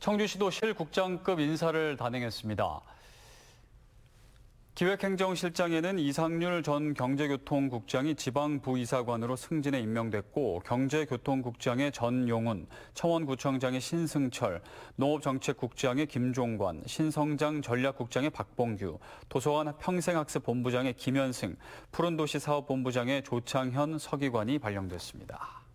청주시도 실국장급 인사를 단행했습니다. 기획행정실장에는 이상률 전 경제교통국장이 지방부이사관으로 승진해 임명됐고 경제교통국장의 전용훈, 청원구청장의 신승철, 농업정책국장의 김종관, 신성장 전략국장의 박봉규, 도서관 평생학습본부장의 김현승, 푸른도시 사업본부장의 조창현 서기관이 발령됐습니다.